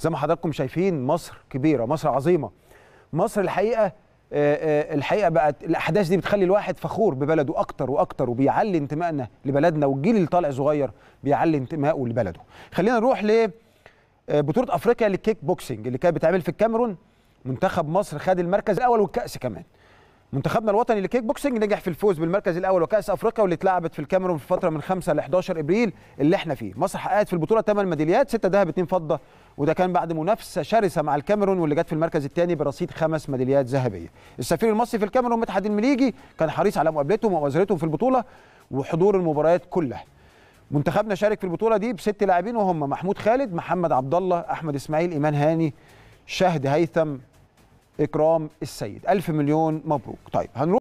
زي ما حضراتكم شايفين مصر كبيره مصر عظيمه مصر الحقيقه آه، آه، الحقيقه بقت الاحداث دي بتخلي الواحد فخور ببلده اكتر واكتر وبيعلي انتمائنا لبلدنا والجيل اللي طالع صغير بيعلي انتمائه لبلده خلينا نروح ل آه، بطوله افريقيا للكيك بوكسنج اللي كانت بتعمل في الكاميرون منتخب مصر خد المركز الاول والكاس كمان منتخبنا الوطني للكيك بوكسنج نجح في الفوز بالمركز الاول وكاس افريقيا واللي اتلعبت في الكاميرون في فتره من 5 ل 11 ابريل اللي احنا فيه مصر حققت في البطوله 8 ميداليات 6 ذهب 2 فضه وده كان بعد منافسه شرسه مع الكاميرون واللي جت في المركز الثاني برصيد خمس ميداليات ذهبيه السفير المصري في الكاميرون مدحت المليجي كان حريص على مقابلتهم ومؤازرتهم في البطوله وحضور المباريات كلها منتخبنا شارك في البطوله دي بست لاعبين وهم محمود خالد محمد عبد الله احمد اسماعيل ايمان هاني شهد هيثم اكرام السيد الف مليون مبروك طيب هنروح